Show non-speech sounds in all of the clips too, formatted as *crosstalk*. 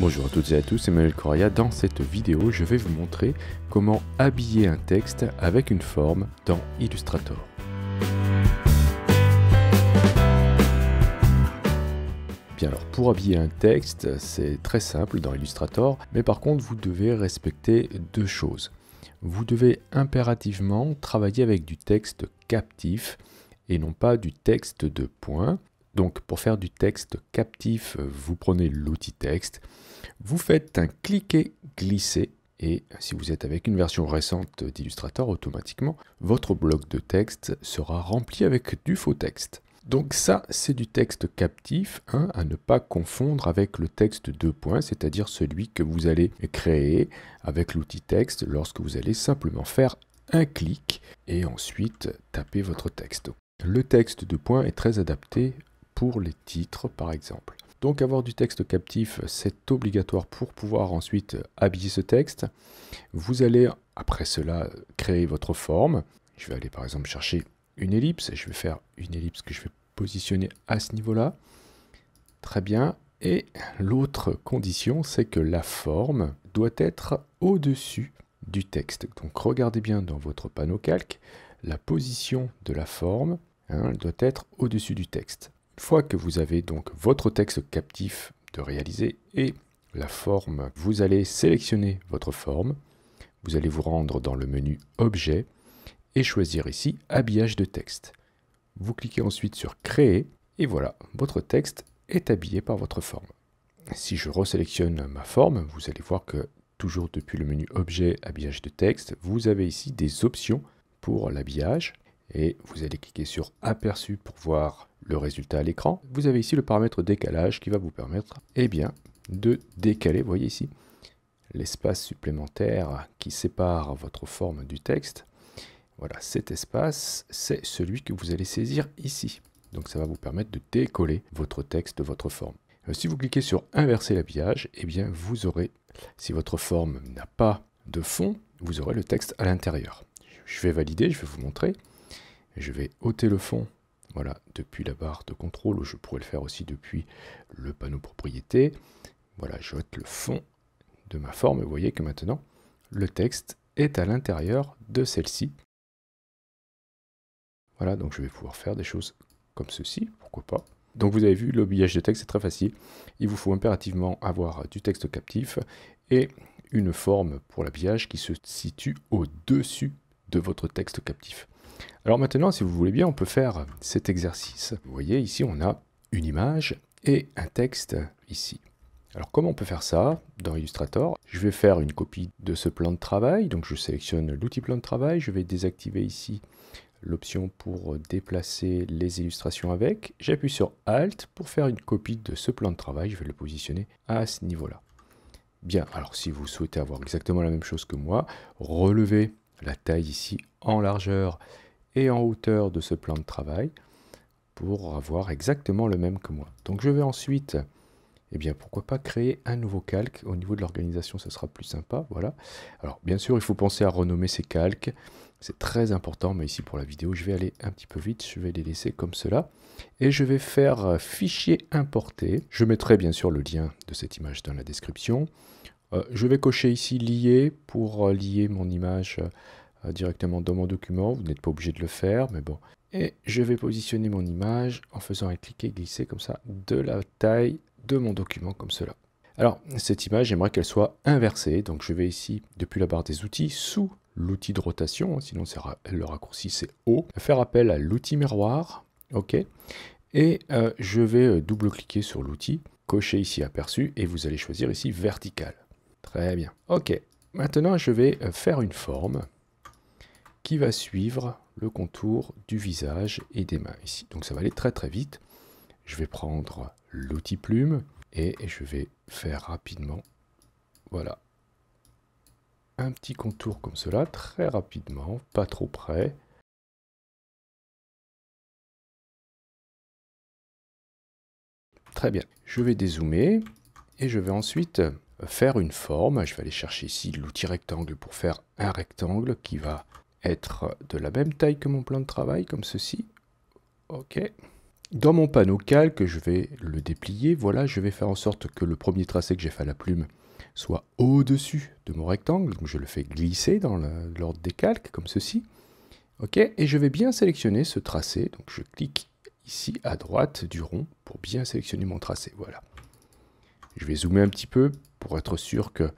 Bonjour à toutes et à tous, c'est Manuel Correa. Dans cette vidéo, je vais vous montrer comment habiller un texte avec une forme dans Illustrator. Bien alors, pour habiller un texte, c'est très simple dans Illustrator, mais par contre, vous devez respecter deux choses. Vous devez impérativement travailler avec du texte captif et non pas du texte de point donc pour faire du texte captif, euh, vous prenez l'outil texte, vous faites un cliquer-glisser et si vous êtes avec une version récente d'Illustrator, automatiquement, votre bloc de texte sera rempli avec du faux texte. Donc ça, c'est du texte captif, hein, à ne pas confondre avec le texte de points, c'est-à-dire celui que vous allez créer avec l'outil texte lorsque vous allez simplement faire un clic et ensuite taper votre texte. Le texte de points est très adapté pour les titres par exemple. Donc avoir du texte captif, c'est obligatoire pour pouvoir ensuite habiller ce texte. Vous allez après cela créer votre forme. Je vais aller par exemple chercher une ellipse. Je vais faire une ellipse que je vais positionner à ce niveau-là. Très bien. Et l'autre condition, c'est que la forme doit être au-dessus du texte. Donc regardez bien dans votre panneau calque la position de la forme hein, doit être au-dessus du texte. Une fois que vous avez donc votre texte captif de réaliser et la forme, vous allez sélectionner votre forme, vous allez vous rendre dans le menu Objet et choisir ici Habillage de texte. Vous cliquez ensuite sur Créer et voilà, votre texte est habillé par votre forme. Si je resélectionne ma forme, vous allez voir que toujours depuis le menu Objet, Habillage de texte, vous avez ici des options pour l'habillage et vous allez cliquer sur Aperçu pour voir le résultat à l'écran, vous avez ici le paramètre décalage qui va vous permettre eh bien, de décaler, voyez ici, l'espace supplémentaire qui sépare votre forme du texte. Voilà, cet espace, c'est celui que vous allez saisir ici. Donc ça va vous permettre de décoller votre texte de votre forme. Euh, si vous cliquez sur inverser l'habillage, eh bien vous aurez, si votre forme n'a pas de fond, vous aurez le texte à l'intérieur. Je vais valider, je vais vous montrer. Je vais ôter le fond voilà, depuis la barre de contrôle, je pourrais le faire aussi depuis le panneau propriété. Voilà, je le fond de ma forme. Vous voyez que maintenant, le texte est à l'intérieur de celle-ci. Voilà, donc je vais pouvoir faire des choses comme ceci, pourquoi pas. Donc vous avez vu, l'habillage de texte, c'est très facile. Il vous faut impérativement avoir du texte captif et une forme pour l'habillage qui se situe au-dessus de votre texte captif. Alors maintenant, si vous voulez bien, on peut faire cet exercice. Vous voyez, ici, on a une image et un texte ici. Alors comment on peut faire ça dans Illustrator Je vais faire une copie de ce plan de travail, donc je sélectionne l'outil plan de travail, je vais désactiver ici l'option pour déplacer les illustrations avec, j'appuie sur Alt pour faire une copie de ce plan de travail, je vais le positionner à ce niveau-là. Bien, alors si vous souhaitez avoir exactement la même chose que moi, relevez la taille ici en largeur et en hauteur de ce plan de travail pour avoir exactement le même que moi. Donc je vais ensuite, eh bien pourquoi pas créer un nouveau calque. Au niveau de l'organisation, ce sera plus sympa. Voilà. Alors bien sûr, il faut penser à renommer ces calques. C'est très important, mais ici pour la vidéo, je vais aller un petit peu vite. Je vais les laisser comme cela. Et je vais faire euh, fichier importer. Je mettrai bien sûr le lien de cette image dans la description. Euh, je vais cocher ici lier pour euh, lier mon image euh, directement dans mon document, vous n'êtes pas obligé de le faire, mais bon. Et je vais positionner mon image en faisant un et glisser comme ça de la taille de mon document comme cela. Alors cette image, j'aimerais qu'elle soit inversée, donc je vais ici, depuis la barre des outils, sous l'outil de rotation, hein, sinon le raccourci c'est haut. faire appel à l'outil miroir, ok, et euh, je vais euh, double-cliquer sur l'outil, cocher ici aperçu, et vous allez choisir ici vertical. Très bien, ok. Maintenant je vais faire une forme, qui va suivre le contour du visage et des mains ici. Donc ça va aller très très vite. Je vais prendre l'outil plume et je vais faire rapidement, voilà, un petit contour comme cela, très rapidement, pas trop près. Très bien, je vais dézoomer et je vais ensuite faire une forme. Je vais aller chercher ici l'outil rectangle pour faire un rectangle qui va être de la même taille que mon plan de travail, comme ceci. OK. Dans mon panneau calque, je vais le déplier. Voilà, je vais faire en sorte que le premier tracé que j'ai fait à la plume soit au-dessus de mon rectangle. Donc je le fais glisser dans l'ordre des calques, comme ceci. OK, et je vais bien sélectionner ce tracé. Donc je clique ici à droite du rond pour bien sélectionner mon tracé. Voilà. Je vais zoomer un petit peu pour être sûr qu'il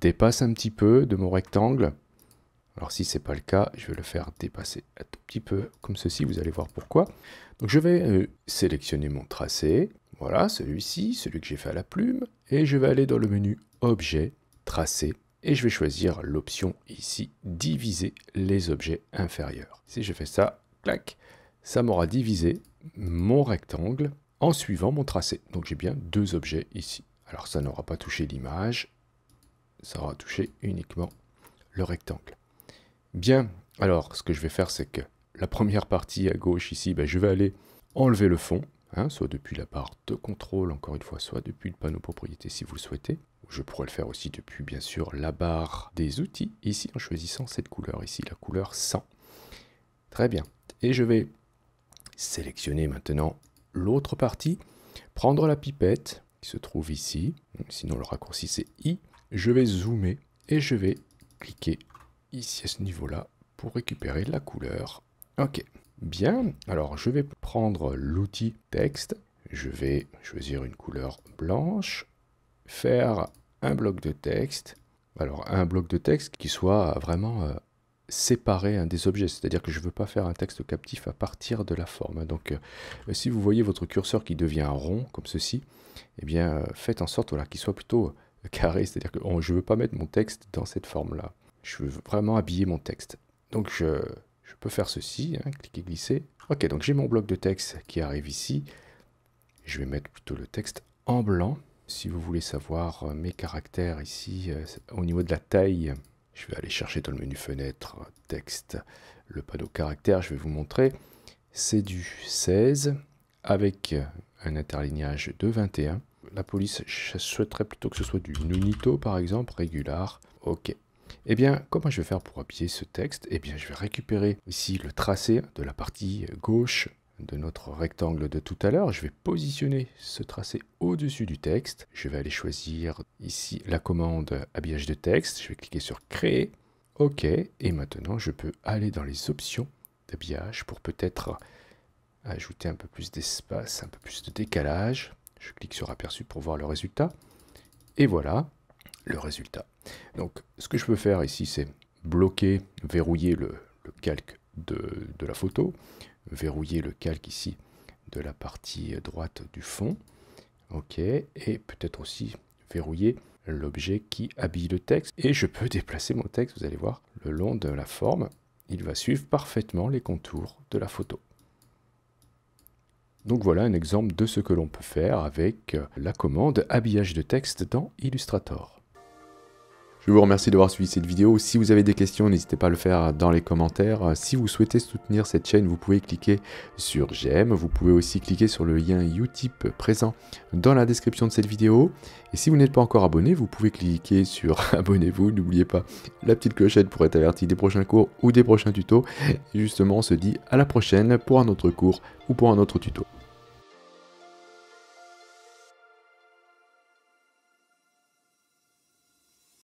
dépasse un petit peu de mon rectangle. Alors si ce n'est pas le cas, je vais le faire dépasser un tout petit peu comme ceci, vous allez voir pourquoi. Donc je vais euh, sélectionner mon tracé, voilà celui-ci, celui que j'ai fait à la plume, et je vais aller dans le menu Objet, Tracé, et je vais choisir l'option ici Diviser les objets inférieurs. Si je fais ça, clac, ça m'aura divisé mon rectangle en suivant mon tracé. Donc j'ai bien deux objets ici. Alors ça n'aura pas touché l'image, ça aura touché uniquement le rectangle. Bien, alors ce que je vais faire, c'est que la première partie à gauche ici, ben, je vais aller enlever le fond, hein, soit depuis la barre de contrôle, encore une fois, soit depuis le panneau propriété si vous le souhaitez. Je pourrais le faire aussi depuis, bien sûr, la barre des outils, ici en choisissant cette couleur, ici la couleur 100. Très bien. Et je vais sélectionner maintenant l'autre partie, prendre la pipette qui se trouve ici, sinon le raccourci c'est I, je vais zoomer et je vais cliquer ici à ce niveau-là pour récupérer la couleur. Ok, bien. Alors je vais prendre l'outil texte. Je vais choisir une couleur blanche, faire un bloc de texte. Alors un bloc de texte qui soit vraiment euh, séparé des objets, c'est-à-dire que je ne veux pas faire un texte captif à partir de la forme. Donc euh, si vous voyez votre curseur qui devient rond comme ceci, eh bien euh, faites en sorte qu'il soit plutôt carré, c'est-à-dire que je ne veux pas mettre mon texte dans cette forme-là je veux vraiment habiller mon texte. Donc je, peux faire ceci, hein, cliquer, glisser. Ok, donc j'ai mon bloc de texte qui arrive ici. Je vais mettre plutôt le texte en blanc. Si vous voulez savoir euh, mes caractères ici, euh, au niveau de la taille, je vais aller chercher dans le menu fenêtre, texte, le panneau caractère. je vais vous montrer. C'est du 16 avec un interlignage de 21. La police, je souhaiterais plutôt que ce soit du Nunito par exemple, régular. Ok, eh bien, comment je vais faire pour habiller ce texte Eh bien, je vais récupérer ici le tracé de la partie gauche de notre rectangle de tout à l'heure. Je vais positionner ce tracé au-dessus du texte. Je vais aller choisir ici la commande habillage de texte. Je vais cliquer sur créer. OK. Et maintenant, je peux aller dans les options d'habillage pour peut-être ajouter un peu plus d'espace, un peu plus de décalage. Je clique sur aperçu pour voir le résultat. Et voilà, le résultat donc ce que je peux faire ici, c'est bloquer, verrouiller le, calque de, de, la photo, verrouiller le calque ici de la partie droite du fond, ok, et peut-être aussi verrouiller l'objet qui habille le texte. Et je peux *laughs* déplacer mon texte, vous allez voir, le long de la forme. Il va suivre parfaitement les contours de la photo. Donc voilà un exemple de ce que l'on peut faire avec la commande habillage de texte dans Illustrator. Je vous remercie d'avoir suivi cette vidéo. Si vous avez des questions, n'hésitez pas à le faire dans les commentaires. Euh, si vous souhaitez soutenir cette chaîne, vous pouvez cliquer sur j'aime. Vous pouvez aussi cliquer sur le lien Utip présent dans la description de cette vidéo. Et si vous n'êtes pas encore abonné, vous pouvez cliquer sur *laughs* abonnez-vous. N'oubliez pas la petite clochette pour être averti des prochains cours ou des prochains tutos. justement, on se dit à la prochaine pour un autre cours ou pour un autre tuto.